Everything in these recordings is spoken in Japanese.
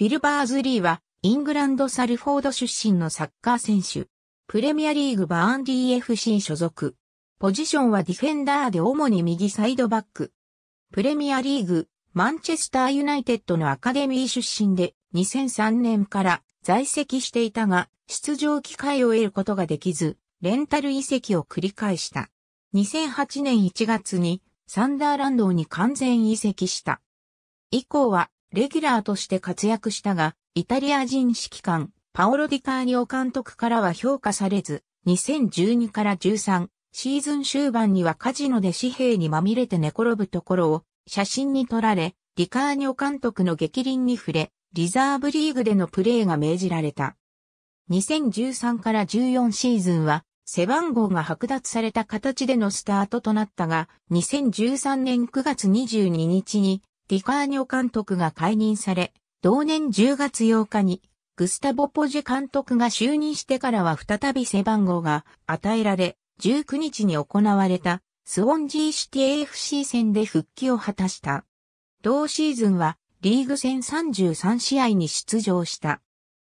フィルバーズリーは、イングランドサルフォード出身のサッカー選手。プレミアリーグバーンディ FC 所属。ポジションはディフェンダーで主に右サイドバック。プレミアリーグ、マンチェスターユナイテッドのアカデミー出身で、2003年から在籍していたが、出場機会を得ることができず、レンタル移籍を繰り返した。2008年1月に、サンダーランドに完全移籍した。以降は、レギュラーとして活躍したが、イタリア人指揮官、パオロ・ディカーニオ監督からは評価されず、2012から13シーズン終盤にはカジノで紙幣にまみれて寝転ぶところを写真に撮られ、ディカーニオ監督の激輪に触れ、リザーブリーグでのプレーが命じられた。2013から14シーズンは、背番号が剥奪された形でのスタートとなったが、2013年9月22日にディカーニョ監督が解任され、同年10月8日にグスタボ・ポジ監督が就任してからは再び背番号が与えられ、19日に行われたスウォンジーシティ FC 戦で復帰を果たした。同シーズンはリーグ戦33試合に出場した。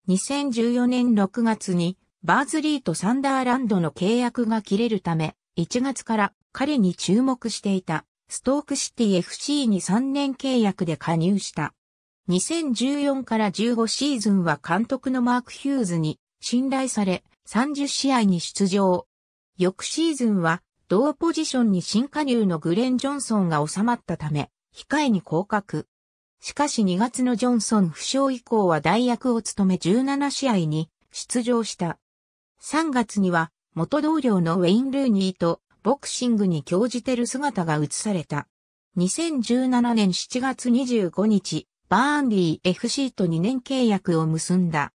2014年6月にバーズリーとサンダーランドの契約が切れるため、1月から彼に注目していた。ストークシティ FC に3年契約で加入した。2014から15シーズンは監督のマーク・ヒューズに信頼され30試合に出場。翌シーズンは同ポジションに新加入のグレン・ジョンソンが収まったため、控えに降格。しかし2月のジョンソン負傷以降は代役を務め17試合に出場した。3月には元同僚のウェイン・ルーニーとボクシングに興じてる姿が映された。2017年7月25日、バーンディ FC と2年契約を結んだ。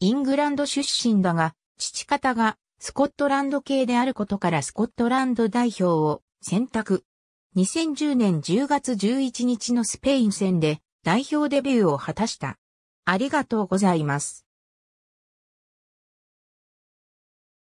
イングランド出身だが、父方がスコットランド系であることからスコットランド代表を選択。2010年10月11日のスペイン戦で代表デビューを果たした。ありがとうございます。